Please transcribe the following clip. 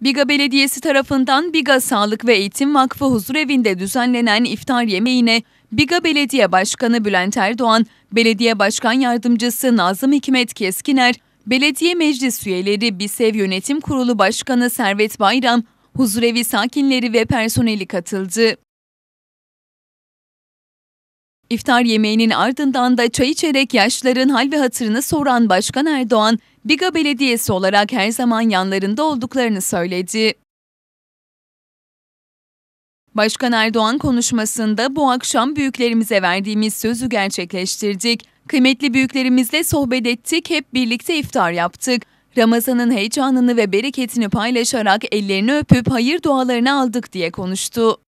Biga Belediyesi tarafından Biga Sağlık ve Eğitim Vakfı huzurevinde düzenlenen iftar yemeğine Biga Belediye Başkanı Bülent Erdoğan, Belediye Başkan Yardımcısı Nazım Hikmet Keskiner, Belediye Meclis Üyeleri BİSEV Yönetim Kurulu Başkanı Servet Bayram, huzurevi sakinleri ve personeli katıldı. İftar yemeğinin ardından da çay içerek yaşların hal ve hatırını soran Başkan Erdoğan, Biga Belediyesi olarak her zaman yanlarında olduklarını söyledi. Başkan Erdoğan konuşmasında bu akşam büyüklerimize verdiğimiz sözü gerçekleştirdik. Kıymetli büyüklerimizle sohbet ettik, hep birlikte iftar yaptık. Ramazan'ın heyecanını ve bereketini paylaşarak ellerini öpüp hayır dualarını aldık diye konuştu.